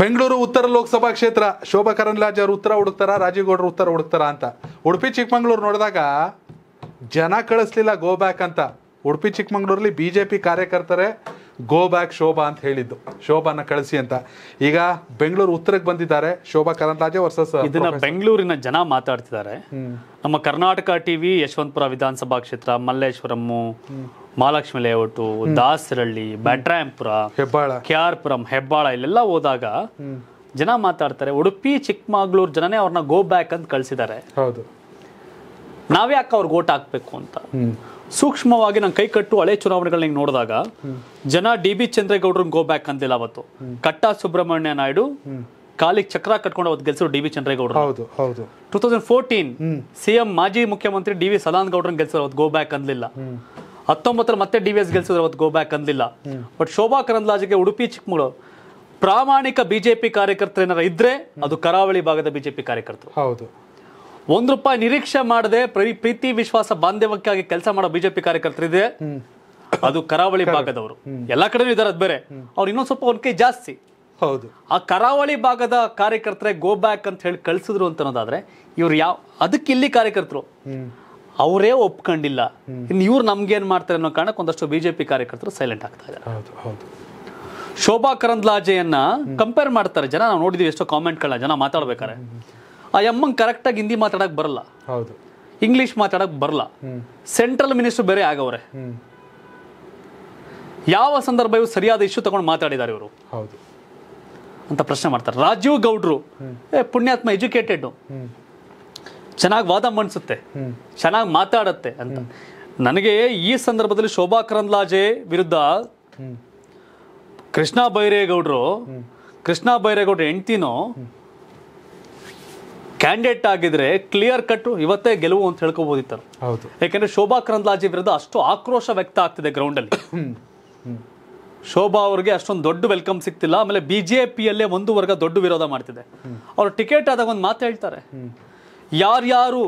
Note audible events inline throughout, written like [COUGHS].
ಬೆಂಗಳೂರು ಉತ್ತರ ಲೋಕಸಭಾ ಕ್ಷೇತ್ರ ಶೋಭಾ ಕರಂದ್ಲಾಜೆ ಅವರು ಉತ್ತರ ಹುಡುಕ್ತಾರ ರಾಜೀವ್ ಉತ್ತರ ಹುಡುಕ್ತಾರ ಅಂತ ಉಡುಪಿ ಚಿಕ್ಕಮಂಗ್ಳೂರು ನೋಡಿದಾಗ ಜನ ಕಳಿಸ್ಲಿಲ್ಲ ಗೋ ಬ್ಯಾಕ್ ಅಂತ ಉಡುಪಿ ಚಿಕ್ಕಮಂಗ್ಳೂರಲ್ಲಿ ಬಿ ಜೆ ಪಿ ಕಾರ್ಯಕರ್ತರೇ ಗೋ ಬ್ಯಾಕ್ ಶೋಭಾ ಅಂತ ಹೇಳಿದ್ದು ಶೋಭಾನ ಕಳಿಸಿ ಅಂತ ಈಗ ಬೆಂಗಳೂರು ಉತ್ತರಕ್ಕೆ ಬಂದಿದ್ದಾರೆ ಶೋಭಾ ಕರಂದ್ಲಾಜೆ ವರ್ಸಸ್ uh, ಇದನ್ನ ಬೆಂಗಳೂರಿನ ಜನ ಮಾತಾಡ್ತಿದ್ದಾರೆ ನಮ್ಮ ಕರ್ನಾಟಕ ಟಿವಿ ಯಶವಂತಪುರ ವಿಧಾನಸಭಾ ಕ್ಷೇತ್ರ Malleshwaram Mahalakshmi layout Dasarahalli Byatarayanapura Hebbal K R Puram Hebbal ಇಲ್ಲೆಲ್ಲ ಹೋದಾಗ ಜನ ಮಾತಾಡ್ತಾರೆ ಉಡುಪಿ ಚಿಕ್ಕಮಗಳೂರು ಜನನೇ ಅವ್ರನ್ನ ಗೋ ಬ್ಯಾಕ್ ಅಂತ ಕಳ್ಸಿದ್ದಾರೆ ಹೌದು ನಾವ್ಯಾಕೆ ಅವ್ರಿಗೆ ಓಟ್ ಹಾಕ್ಬೇಕು ಅಂತ ಸೂಕ್ಷ್ಮವಾಗಿ ನಾನು ಕೈ ಕಟ್ಟು ಹಳೆ ಚುನಾವಣೆಗಳನ್ನ ನೋಡಿದಾಗ ಜನ ಡಿ ಬಿ ಚಂದ್ರೇಗೌಡ್ರ ಗೋ ಬ್ಯಾಕ್ ಅಂದಿಲ್ಲ ಅವತ್ತು ಕಟ್ಟಾ ಸುಬ್ರಹ್ಮಣ್ಯ ನಾಯ್ಡು ಕಾಲಿಗೆ ಚಕ್ರ ಕಟ್ಕೊಂಡು ಅವತ್ತು ಗೆಲ್ಸರು ಡಿ ಬಿ ಚಂದ್ರೇಗೌಡರು ಹೌದು ಹೌದು ಟೂ ತೌಸಂಡ್ ಫೋರ್ಟೀನ್ ಸಿಎಂ ಮಾಜಿ ಮುಖ್ಯಮಂತ್ರಿ ಡಿ ವಿ ಸದಾನಂದ ಗೌಡ್ರನ್ನ ಗೆಲ್ಸರು ಅವತ್ತು ಗೋ ಬ್ಯಾಕ್ ಅಂದಿಲ್ಲ ಹತ್ತೊಂಬತ್ತರ ಮತ್ತೆ ಡಿ ವಿ ಎಸ್ ಗೆಲ್ಸಿದ್ರು ಅವತ್ತು ಗೋ ಬ್ಯಾಕ್ ಅಂದಿಲ್ಲ ಬಟ್ ಶೋಭಾ ಕರಂದ್ಲಾಜೆಗೆ ಉಡುಪಿ ಚಿಕ್ಕಮಗಳೂರು ಪ್ರಾಮಾಣಿಕ ಬಿಜೆಪಿ ಕಾರ್ಯಕರ್ತರು ಏನಾರ ಇದ್ರೆ ಅದು ಕರಾವಳಿ ಭಾಗದ ಬಿಜೆಪಿ ಕಾರ್ಯಕರ್ತರು ಹೌದು ಒಂದ್ ರೂಪಾಯಿ ನಿರೀಕ್ಷೆ ಮಾಡದೆ ಪ್ರೀತಿ ವಿಶ್ವಾಸ ಬಾಂಧವ್ಯಕ್ಕಾಗಿ ಕೆಲಸ ಮಾಡೋ ಬಿಜೆಪಿ ಕಾರ್ಯಕರ್ತರಿದೆ ಅದು ಕರಾವಳಿ ಭಾಗದವರು ಎಲ್ಲಾ ಕಡೆ ಇದಾರೆ ಅದ್ ಬೇರೆ ಅವ್ರು ಇನ್ನೊಂದ್ ಸ್ವಲ್ಪ ಒಂದ್ ಕೈ ಜಾಸ್ತಿ ಹೌದು ಆ ಕರಾವಳಿ ಭಾಗದ ಕಾರ್ಯಕರ್ತರೇ ಗೋ ಬ್ಯಾಕ್ ಅಂತ ಹೇಳಿ ಕಳ್ಸಿದ್ರು ಅಂತ ಅನ್ನೋದಾದ್ರೆ ಇವ್ರು ಯಾವ ಅದಕ್ಕೆ ಇಲ್ಲಿ ಕಾರ್ಯಕರ್ತರು ಅವರೇ ಒಪ್ಕೊಂಡಿಲ್ಲ ಇನ್ನು ಇವ್ರು ನಮ್ಗೇನು ಮಾಡ್ತಾರೆ ಅನ್ನೋ ಕಾರಣಕ್ಕೆ ಒಂದಷ್ಟು ಬಿ ಜೆ ಪಿ ಕಾರ್ಯಕರ್ತರು ಸೈಲೆಂಟ್ ಆಗ್ತಾ ಇದ್ದಾರೆ ಶೋಭಾ ಕರಂದ್ಲಾಜೆಯನ್ನ ಕಂಪೇರ್ ಮಾಡ್ತಾರೆ ಜನ ನಾವು ನೋಡಿದೀವಿ ಎಷ್ಟೋ ಕಾಮೆಂಟ್ಗಳನ್ನ ಜನ ಮಾತಾಡ್ಬೇಕಾರೆ ಆ ಯಮ್ಮಂಗ್ ಕರೆಕ್ಟಾಗಿ ಹಿಂದಿ ಮಾತಾಡಕ್ಕೆ ಬರಲ್ಲ ಹೌದು ಇಂಗ್ಲೀಷ್ ಮಾತಾಡಕ್ಕೆ ಬರಲ್ಲ ಸೆಂಟ್ರಲ್ ಮಿನಿಸ್ಟರ್ ಬೇರೆ ಆಗವ್ರೆ ಯಾವ ಸಂದರ್ಭ ಸರಿಯಾದ ಇಶ್ಯೂ ತಗೊಂಡು ಮಾತಾಡಿದ್ದಾರೆ ಇವರು ಹೌದು ಅಂತ ಪ್ರಶ್ನೆ ಮಾಡ್ತಾರೆ ರಾಜೀವ್ ಗೌಡ್ರು ಏ ಪುಣ್ಯಾತ್ಮ ಎಜುಕೇಟೆಡ್ ಚೆನ್ನಾಗಿ ವಾದ ಮಂಡಿಸುತ್ತೆ ಚೆನ್ನಾಗಿ ಮಾತಾಡತ್ತೆ ಅಂತ ನನಗೆ ಈ ಸಂದರ್ಭದಲ್ಲಿ ಶೋಭಾ ಕರಂದ್ಲಾಜೆ ವಿರುದ್ಧ ಕೃಷ್ಣ ಬೈರೇಗೌಡರು ಕೃಷ್ಣ ಬೈರೇಗೌಡ್ರ ಹೆಂಡ್ತಿನೋ ಕ್ಯಾಂಡಿಡೇಟ್ ಆಗಿದ್ರೆ ಕ್ಲಿಯರ್ ಕಟ್ ಇವತ್ತೇ ಗೆಲುವು ಅಂತ ಹೇಳ್ಕೋಬೋದಿತ್ತು ಹೌದು ಯಾಕೆಂದ್ರೆ ಶೋಭಾ ಕರಂದ್ಲಾಜೆ ವಿರುದ್ಧ ಅಷ್ಟು ಆಕ್ರೋಶ ವ್ಯಕ್ತ ಆಗ್ತಿದೆ ಗ್ರೌಂಡ್ ಅಲ್ಲಿ ಶೋಭಾ ಅವ್ರಿಗೆ ಅಷ್ಟೊಂದು ದೊಡ್ಡ ವೆಲ್ಕಮ್ ಸಿಗ್ತಿಲ್ಲ ಆಮೇಲೆ ಬಿಜೆಪಿಯಲ್ಲೇ ಒಂದು ವರ್ಗ ದೊಡ್ಡ ವಿರೋಧ ಮಾಡ್ತಿದೆ ಅವ್ರು ಟಿಕೆಟ್ ಆದಾಗ ಒಂದು ಮಾತು ಹೇಳ್ತಾರೆ ಯಾರ್ಯಾರು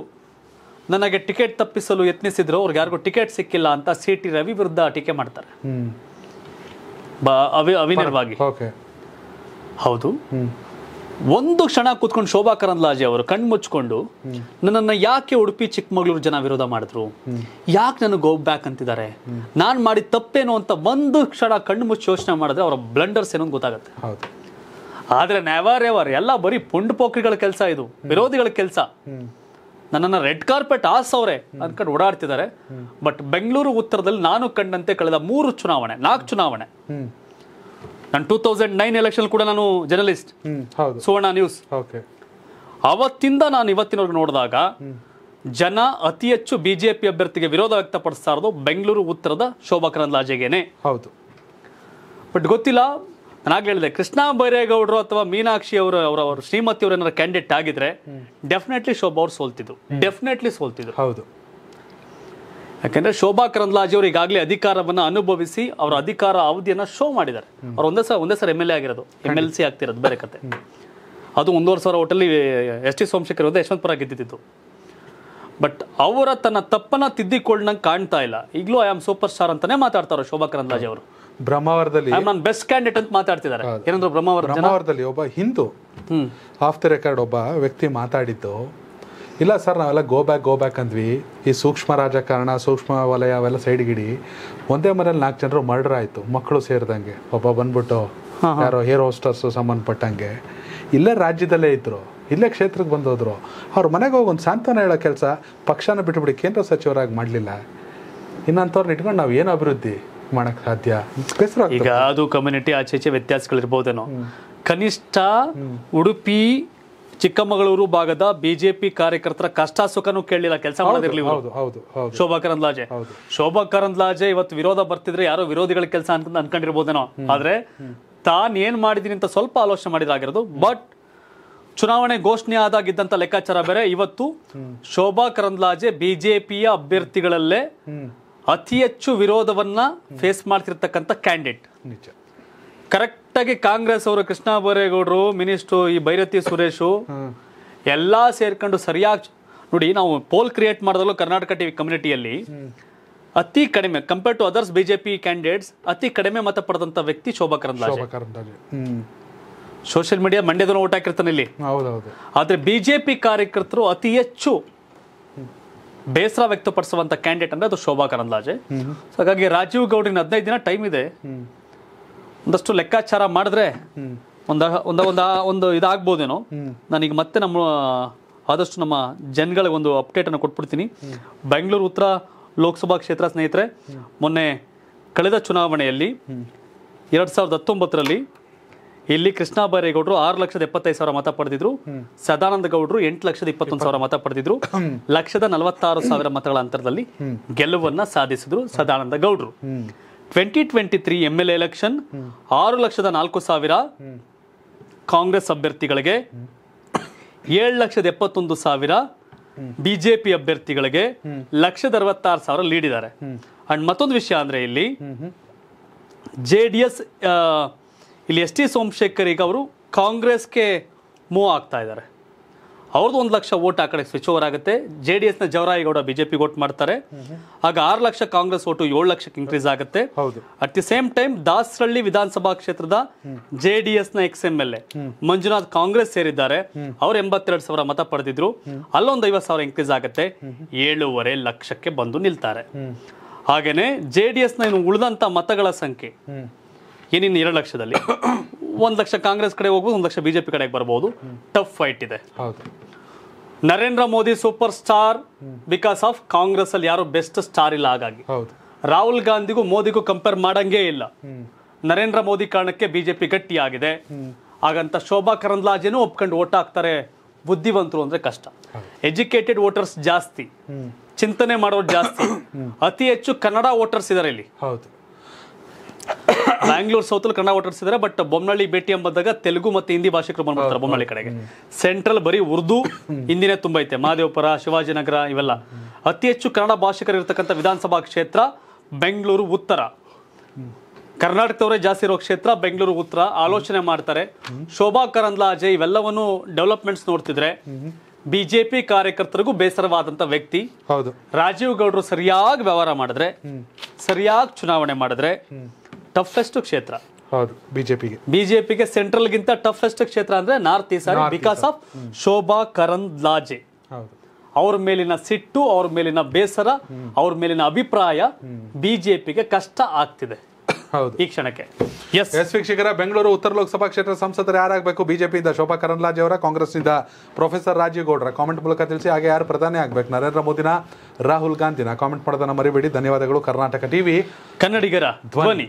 ನನಗೆ ಟಿಕೆಟ್ ತಪ್ಪಿಸಲು ಯತ್ನಿಸಿದ್ರು ಅವ್ರಿಗೆ ಯಾರಿಗೂ ಟಿಕೆಟ್ ಸಿಕ್ಕಿಲ್ಲ ಅಂತ ಸಿ ಟಿ ರವಿ ವಿರುದ್ಧ ಟೀಕೆ ಮಾಡ್ತಾರೆ ಅವಿ ಹೌದು ಒಂದು ಕ್ಷಣ ಕೂತ್ಕೊಂಡು ಶೋಭಾ ಕರಂದ್ಲಾಜೆ ಅವರು ಕಣ್ಣು ಮುಚ್ಕೊಂಡು ನನ್ನನ್ನು ಯಾಕೆ ಉಡುಪಿ ಚಿಕ್ಕಮಗಳೂರು ಜನ ವಿರೋಧ ಮಾಡಿದ್ರು ಯಾಕೆ ನನಗೆ ಗೋ ಬ್ಯಾಕ್ ಅಂತಿದ್ದಾರೆ ನಾನು ಮಾಡಿದ ತಪ್ಪೇನು ಅಂತ ಒಂದು ಕ್ಷಣ ಕಣ್ಣು ಮುಚ್ಚಿ ಯೋಚನೆ ಮಾಡಿದ್ರೆ ಅವರ ಬ್ಲಂಡರ್ಸ್ ಏನೋ ಗೊತ್ತಾಗುತ್ತೆ ಆದರೆ ನೆವರ್ ಎವರ್ ಎಲ್ಲ ಬರೀ ಪುಂಡ್ ಪೋಕ್ರಿಗಳ ಕೆಲಸ ಇದು ವಿರೋಧಿಗಳ ಕೆಲಸ ನನ್ನ ರೆಡ್ ಕಾರ್ಪೆಟ್ ಅವ್ರೆ ಅನ್ಕೊಂಡು ಓಡಾಡ್ತಿದ್ದಾರೆ ಬಟ್ ಬೆಂಗಳೂರು ಉತ್ತರದಲ್ಲಿ ನಾನು ಕಂಡಂತೆ ಕಳೆದ ಮೂರು ಚುನಾವಣೆ ನಾಲ್ಕು ಚುನಾವಣೆ ನಾನು ಟೂ ತೌಸಂಡ್ ನೈನ್ ಎಲೆಕ್ಷನ್ ಕೂಡ ನಾನು ಜರ್ನಲಿಸ್ಟ್ ಸುವರ್ಣ ನ್ಯೂಸ್ ಅವತ್ತಿಂದ ನಾನು ಇವತ್ತಿನವರೆಗೆ ನೋಡಿದಾಗ ಜನ ಅತಿ ಹೆಚ್ಚು ಬಿಜೆಪಿ ಅಭ್ಯರ್ಥಿಗೆ ವಿರೋಧ ವ್ಯಕ್ತಪಡಿಸ್ತಾ ಇರೋದು ಬೆಂಗಳೂರು ಉತ್ತರದ ಶೋಭಾ ಕರಂದ್ಲಾಜೆಗೇನೆ ಹೌದು ಬಟ್ ಗೊತ್ತಿಲ್ಲ ನಾನಾಗ್ಲೇ ಹೇಳಿದೆ ಕೃಷ್ಣ ಬೈರೇಗೌಡರು ಅಥವಾ ಮೀನಾಕ್ಷಿ ಅವರು ಅವರ ಅವರು ಶ್ರೀಮತಿ ಅವರು ಏನಾದ್ರು ಕ್ಯಾಂಡಿಡೇಟ್ ಆಗಿದ್ರೆ ಡೆಫಿನೆಟ್ಲಿ ಶೋಭಾ ಅವ್ರು ಸೋಲ್ತಿದ್ರು ಡೆಫಿನೆಟ್ಲಿ ಸೋಲ್ತಿದ್ರು ಹೌದು ಯಾಕಂದ್ರೆ ಶೋಭಾ ಕರಂದ್ಲಾಜಿ ಅವರು ಈಗಾಗಲೇ ಅಧಿಕಾರವನ್ನು ಅನುಭವಿಸಿ ಅವರ ಅಧಿಕಾರ ಅವಧಿಯನ್ನ ಶೋ ಮಾಡಿದ್ದಾರೆ ಅವ್ರು ಒಂದೇ ಸಲ ಒಂದೇ ಸರ್ ಎಮ್ ಎಲ್ ಎ ಆಗಿರೋದು ಎಮ್ ಎಲ್ ಸಿ ಆಗ್ತಿರೋದು ಬೇರೆ ಕತೆ ಅದು ಒಂದೂವರೆ ಸಾವಿರ ಹೋಟೆಲ್ ಎಸ್ ಟಿ ಸೋಮಶೇಖರ್ ಅವರು ಯಶವಂತಪುರ ಗೆದ್ದಿದ್ದು ಬಟ್ ಅವರ ತನ್ನ ತಪ್ಪನ್ನ ತಿದ್ದಿಕೊಳ್ಳಂಗೆ ಕಾಣ್ತಾ ಇಲ್ಲ ಈಗಲೂ ಐ ಆಮ್ ಸೂಪರ್ ಸ್ಟಾರ್ ಅಂತಾನೆ ಮಾತಾಡ್ತಾರೆ ಶೋಭಾ ಕರಂದ್ಲಾಜಿ ಅವರು ಬ್ರಹ್ಮಾವರದಲ್ಲಿ ಬೆಸ್ಟ್ ಕ್ಯಾಂಡಿಡೇಟ್ ಅಂತ ಮಾತಾಡ್ತಿದ್ದಾರೆ ಏನಂದ್ರೆ ಬ್ರಹ್ಮಾವರ ಬ್ರಹ್ಮಾವರದಲ್ಲಿ ಒಬ್ಬ ಹಿಂದೂ ಆಫ್ ದ ರೆಕಾರ್ಡ್ ಒಬ್ಬ ವ್ಯಕ್ತಿ ಮಾತಾಡಿದ್ದು ಇಲ್ಲ ಸರ್ ನಾವೆಲ್ಲ ಗೋ ಬ್ಯಾಕ್ ಗೋ ಬ್ಯಾಕ್ ಅಂದ್ವಿ ಈ ಸೂಕ್ಷ್ಮ ರಾಜಕಾರಣ ಸೂಕ್ಷ್ಮ ವಲಯ ಅವೆಲ್ಲ ಸೈಡ್ಗಿಡಿ ಒಂದೇ ಮನೇಲಿ ನಾಲ್ಕು ಜನರು ಮರ್ಡರ್ ಆಯಿತು ಮಕ್ಕಳು ಸೇರಿದಂಗೆ ಒಬ್ಬ ಬಂದ್ಬಿಟ್ಟು ಯಾರೋ ಹೇರ್ ಹೋಸ್ಟರ್ಸು ಸಂಬಂಧಪಟ್ಟಂಗೆ ಇಲ್ಲೇ ರಾಜ್ಯದಲ್ಲೇ ಇದ್ರು ಇಲ್ಲೇ ಕ್ಷೇತ್ರಕ್ಕೆ ಬಂದೋದ್ರು ಅವ್ರ ಮನೆಗೆ ಹೋಗಿ ಒಂದು ಸಾಂತ್ವನ ಹೇಳೋ ಕೆಲಸ ಪಕ್ಷನ ಬಿಟ್ಟುಬಿಡಿ ಕೇಂದ್ರ ಸಚಿವರಾಗಿ ಮಾಡಲಿಲ್ಲ ಇನ್ನಂಥವ್ರನ್ನ ಇಟ್ಕೊಂಡು ನಾವು ಏನು ಅಭಿವೃದ್ಧಿ ಮಾಡಕ್ ಸಾಧ್ಯ ಈಗ ಅದು ಕಮ್ಯುನಿಟಿ ಆಚೆ ಈಚೆ ವ್ಯತ್ಯಾಸಗಳಿರ್ಬೋದೇನೋ ಕನಿಷ್ಠ ಉಡುಪಿ ಚಿಕ್ಕಮಗಳೂರು ಭಾಗದ ಬಿಜೆಪಿ ಕಾರ್ಯಕರ್ತರ ಕಷ್ಟ ಸುಖನೂ ಕೇಳಿಲ್ಲ ಕೆಲಸ ಮಾಡೋದಿರ್ಲಿ ಶೋಭಾ ಕರಂದ್ಲಾಜೆ ಶೋಭಾ ಕರಂದ್ಲಾಜೆ ಇವತ್ತು ವಿರೋಧ ಬರ್ತಿದ್ರೆ ಯಾರೋ ವಿರೋಧಿಗಳ ಕೆಲಸ ಅಂತ ಅನ್ಕೊಂಡಿರ್ಬೋದೇನೋ ಆದ್ರೆ ತಾನ್ ಏನ್ ಮಾಡಿದೀನಿ ಅಂತ ಸ್ವಲ್ಪ ಆಲೋಚನೆ ಮಾಡಿದಾಗಿರೋದು ಬಟ್ ಚುನಾವಣೆ ಘೋಷಣೆ ಆದಾಗಿದ್ದಂತ ಲೆಕ್ಕಾಚಾರ ಬೇರೆ ಇವತ್ತು ಶೋಭಾ ಕರಂದ್ಲಾಜೆ ಬಿಜೆಪಿಯ ಅಭ್ಯರ್ಥಿಗಳಲ್ಲೇ ಅತಿ ಹೆಚ್ಚು ವಿರೋಧವನ್ನ ಫೇಸ್ ಮಾಡ್ತಿರ್ತಕ್ಕಂಥ ಕ್ಯಾಂಡಿಡೇಟ್ ನಿಜ ಕರೆಕ್ಟಾಗಿ ಕಾಂಗ್ರೆಸ್ ಅವರು ಕೃಷ್ಣ ಬೈರೇಗೌಡರು ಮಿನಿಸ್ಟ್ರು ಈ ಭೈರತಿ ಸುರೇಶು ಎಲ್ಲ ಸೇರ್ಕೊಂಡು ಸರಿಯಾಗಿ ನೋಡಿ ನಾವು ಪೋಲ್ ಕ್ರಿಯೇಟ್ ಮಾಡಿದ್ರು ಕರ್ನಾಟಕ ಟಿವಿ ಕಮ್ಯುನಿಟಿಯಲ್ಲಿ ಅತಿ ಕಡಿಮೆ compare to others BJP candidates ಅತಿ ಕಡಿಮೆ ಮತ ಪಡೆದಂತ ವ್ಯಕ್ತಿ ಶೋಭಾ ಕರಂದ್ಲಾಜೆ ಸೋಷಿಯಲ್ ಮೀಡಿಯಾ ಮಂಡ್ಯದ ಊಟ ಹಾಕಿರ್ತಾನೆ ಇಲ್ಲಿ ಆದ್ರೆ ಬಿಜೆಪಿ ಕಾರ್ಯಕರ್ತರು ಅತಿ ಹೆಚ್ಚು ಬೇಸರ ವ್ಯಕ್ತಪಡಿಸುವಂತ ಕ್ಯಾಂಡಿಡೇಟ್ ಅಂದ್ರೆ ಅದು ಶೋಭಾ ಕರಂದ್ಲಾಜೆ ಸೊ ಹಾಗಾಗಿ ರಾಜೀವ್ ಗೌಡಿನ ಹದಿನೈದು ದಿನ ಟೈಮ್ ಇದೆ ಒಂದಷ್ಟು ಲೆಕ್ಕಾಚಾರ ಮಾಡಿದ್ರೆ ಒಂದ ಒಂದ ಒಂದು ಇದಾಗ್ಬೋದೇನೋ ನಾನೀಗ ಮತ್ತೆ ನಮ್ಮ ಆದಷ್ಟು ನಮ್ಮ ಜನಗಳಿಗೆ ಒಂದು ಅಪ್ಡೇಟ್ ಅನ್ನು ಕೊಟ್ಬಿಡ್ತೀನಿ ಬೆಂಗಳೂರು ಉತ್ತರ ಲೋಕಸಭಾ ಕ್ಷೇತ್ರ ಸ್ನೇಹಿತರೆ ಮೊನ್ನೆ ಕಳೆದ ಚುನಾವಣೆಯಲ್ಲಿ ಎರಡ್ ಸಾವಿರದ ಹತ್ತೊಂಬತ್ತರಲ್ಲಿ ಇಲ್ಲಿ ಕೃಷ್ಣ ಬೈರೇಗೌಡರು ಆರು ಲಕ್ಷದ ಎಪ್ಪತ್ತೈದು ಸಾವಿರ ಮತ ಪಡೆದಿದ್ರು ಸದಾನಂದ ಗೌಡರು ಎಂಟು ಲಕ್ಷದ ಇಪ್ಪತ್ತೊಂದು ಸಾವಿರ ಮತ ಪಡೆದಿದ್ರು ಲಕ್ಷದ ನಲವತ್ತಾರು ಸಾವಿರ ಮತಗಳ ಅಂತರದಲ್ಲಿ ಗೆಲುವನ್ನ ಸಾಧಿಸಿದ್ರು ಸದಾನಂದ ಗೌಡರು twenty twenty three M L election ಆರು ಲಕ್ಷದ ನಾಲ್ಕು ಸಾವಿರ ಕಾಂಗ್ರೆಸ್ ಅಭ್ಯರ್ಥಿಗಳಿಗೆ ಏಳು ಲಕ್ಷದ ಎಪ್ಪತ್ತೊಂದು ಸಾವಿರ ಬಿಜೆಪಿ ಅಭ್ಯರ್ಥಿಗಳಿಗೆ ಲಕ್ಷದ ಅರವತ್ತಾರು ಸಾವಿರ ಲೀಡ್ ಅಂಡ್ ಮತ್ತೊಂದು ವಿಷಯ ಅಂದ್ರೆ ಇಲ್ಲಿ ಜೆ ಡಿ ಎಸ್ ಇಲ್ಲಿ ಎಸ್ ಟಿ ಸೋಮಶೇಖರ್ ಈಗ ಅವರು ಕಾಂಗ್ರೆಸ್ಗೆ ಮೂವ್ ಆಗ್ತಾ ಇದ್ದಾರೆ ಅವ್ರದ್ದು ಒಂದು ಲಕ್ಷ ಓಟ್ ಆ ಕಡೆ ಸ್ವಿಚ್ ಓವರ್ ಆಗುತ್ತೆ ಜೆ ಡಿ ಎಸ್ನ ಬಿಜೆಪಿ ಬಿಜೆಪಿಗೆ ಓಟ್ ಮಾಡ್ತಾರೆ ಆಗ ಆರು ಲಕ್ಷ ಕಾಂಗ್ರೆಸ್ ಓಟು ಏಳು ಲಕ್ಷಕ್ಕೆ ಇನ್ಕ್ರೀಸ್ ಆಗುತ್ತೆ at the same time Dasarahalli ವಿಧಾನಸಭಾ ಕ್ಷೇತ್ರದ ಜೆ ಡಿ ಎಸ್ನ ex M L A Manjunath Congress ಸೇರಿದ್ದಾರೆ ಅವರು ಎಂಬತ್ತೆರಡು ಸಾವಿರ ಮತ ಪಡೆದಿದ್ರು ಅಲ್ಲೊಂದು ಐವತ್ತು ಸಾವಿರ ಇನ್ಕ್ರೀಸ್ ಆಗುತ್ತೆ ಏಳುವರೆ ಲಕ್ಷಕ್ಕೆ ಬಂದು ನಿಲ್ತಾರೆ ಹಾಗೇನೆ ಜೆ ಡಿ ಎಸ್ನ ಇನ್ನು ಮತಗಳ ಸಂಖ್ಯೆ ಏನಿನ್ನು ಎರಡು ಲಕ್ಷದಲ್ಲಿ [COUGHS] ಒಂದು ಲಕ್ಷ ಕಾಂಗ್ರೆಸ್ ಕಡೆ ಹೋಗ್ಬೋದು ಒಂದು ಲಕ್ಷ ಬಿಜೆಪಿ ಕಡೆಗೆ ಬರಬಹುದು ಟಫ್ ಫೈಟ್ ಇದೆ Narendra Modi super star because of Congress ಅಲ್ಲಿ ಯಾರು ಬೆಸ್ಟ್ ಸ್ಟಾರ್ ಇಲ್ಲ ಹಾಗಾಗಿ ರಾಹುಲ್ ಗಾಂಧಿಗೂ ಮೋದಿಗೂ ಕಂಪೇರ್ ಮಾಡಂಗೇ ಇಲ್ಲ ನರೇಂದ್ರ ಮೋದಿ ಕಾರಣಕ್ಕೆ ಬಿಜೆಪಿ ಗಟ್ಟಿಯಾಗಿದೆ ಹಾಗಂತ ಶೋಭಾ ಕರಂದ್ಲಾಜೆನೂ ಒಪ್ಕೊಂಡು ಓಟ್ ಹಾಕ್ತಾರೆ ಬುದ್ಧಿವಂತರು ಅಂದ್ರೆ ಕಷ್ಟ ಎಜುಕೇಟೆಡ್ ವೋಟರ್ಸ್ ಜಾಸ್ತಿ ಚಿಂತನೆ ಮಾಡೋರು ಜಾಸ್ತಿ ಅತಿ ಹೆಚ್ಚು ಕನ್ನಡ ವೋಟರ್ಸ್ ಇದಾರೆ ಇಲ್ಲಿ ಹೌದು ಬ್ಯಾಂಗ್ಳೂರ್ ಅಲ್ಲಿ ಕನ್ನಡ ಓಟಾಡಿಸಿದ್ದಾರೆ ಬಟ್ ಬೊಮ್ಮಳ್ಳಿ ಭೇಟಿ ಎಂಬಂದಾಗ ತೆಲುಗು ಮತ್ತೆ ಹಿಂದಿ ಭಾಷಿಕರು ಬಂದ್ಬಿಡ್ತಾರೆ ಬೊಮ್ಮನಳ್ಳಿ ಕಡೆಗೆ ಸೆಂಟ್ರಲ್ ಬರೀ ಉರ್ದು ಹಿಂದಿನೇ ತುಂಬ ಐತೆ ಮಹಾದೇವಪುರ ಶಿವಾಜಿನಗರ ಇವೆಲ್ಲ ಅತಿ ಹೆಚ್ಚು ಕನ್ನಡ ಭಾಷಿಕರು ಇರತಕ್ಕಂಥ ವಿಧಾನಸಭಾ ಕ್ಷೇತ್ರ ಬೆಂಗಳೂರು ಉತ್ತರ ಕರ್ನಾಟಕದವರೇ ಜಾಸ್ತಿ ಇರೋ ಕ್ಷೇತ್ರ ಬೆಂಗಳೂರು ಉತ್ತರ ಆಲೋಚನೆ ಮಾಡ್ತಾರೆ ಶೋಭಾ ಕರಂದ್ಲಾಜೆ ಇವೆಲ್ಲವನ್ನು ಡೆವಲಪ್ಮೆಂಟ್ಸ್ ನೋಡ್ತಿದ್ರೆ ಬಿಜೆಪಿ ಕಾರ್ಯಕರ್ತರಿಗೂ ಬೇಸರವಾದಂತ ವ್ಯಕ್ತಿ ಹೌದು ರಾಜೀವ್ ಗೌಡರು ಸರಿಯಾಗಿ ವ್ಯವಹಾರ ಮಾಡಿದ್ರೆ ಸರಿಯಾಗಿ ಚುನಾವಣೆ ಮಾಡಿದ್ರೆ ಟಫೆಸ್ಟ್ ಕ್ಷೇತ್ರ ಹೌದು ಬಿಜೆಪಿಗೆ ಬಿಜೆಪಿಗೆ ಸೆಂಟ್ರಲ್ ಗಿಂತ ಟಫೆಸ್ಟ್ ಕ್ಷೇತ್ರ ಅಂದ್ರೆ north east because of Shobha Karandlaje ಅವ್ರ ಮೇಲಿನ ಸಿಟ್ಟು ಅವ್ರ ಮೇಲಿನ ಬೇಸರ ಅವ್ರ ಮೇಲಿನ ಅಭಿಪ್ರಾಯ ಬಿಜೆಪಿಗೆ ಕಷ್ಟ ಆಗ್ತಿದೆ ಹೌದು ಈ ಕ್ಷಣಕ್ಕೆ ಎಸ್ ಎಸ್ ವೀಕ್ಷಕರ ಬೆಂಗಳೂರು ಉತ್ತರ ಲೋಕಸಭಾ ಕ್ಷೇತ್ರ ಸಂಸದರು ಯಾರಾಗಬೇಕು ಬಿಜೆಪಿಯಿಂದ ಶೋಭಾ ಕರಂದ್ಲಾಜೆ ಅವರ ಕಾಂಗ್ರೆಸ್ನಿಂದ ಪ್ರೊಫೆಸರ್ ರಾಜೀವ್ ಗೌಡ್ರ ಕಾಮೆಂಟ್ ಮೂಲಕ ತಿಳಿಸಿ ಹಾಗೆ ಯಾರು ಪ್ರಧಾನಿ ಆಗ್ಬೇಕು ನರೇಂದ್ರ ಮೋದಿನ ರಾಹುಲ್ ಗಾಂಧಿನ ಕಾಮೆಂಟ್ ಮಾಡೋದನ್ನ ಮರಿಬೇಡಿ ಧನ್ಯವಾದಗಳು ಕರ್ನಾಟಕ ಟಿವಿ ಕನ್ನಡಿಗರ ಧ್ವನಿ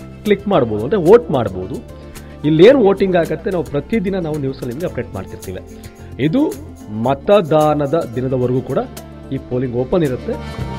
ಕ್ಲಿಕ್ ಮಾಡ್ಬೋದು ಅಂದರೆ ವೋಟ್ ಮಾಡ್ಬೋದು ಇಲ್ಲೇನು ವೋಟಿಂಗ್ ಆಗುತ್ತೆ ನಾವು ಪ್ರತಿದಿನ ನಾವು ನ್ಯೂಸಲ್ಲಿ ನಿಮಗೆ ಅಪ್ಡೇಟ್ ಮಾಡ್ತಿರ್ತೀವಿ ಇದು ಮತದಾನದ ದಿನದವರೆಗೂ ಕೂಡ ಈ ಪೋಲಿಂಗ್ ಓಪನ್ ಇರುತ್ತೆ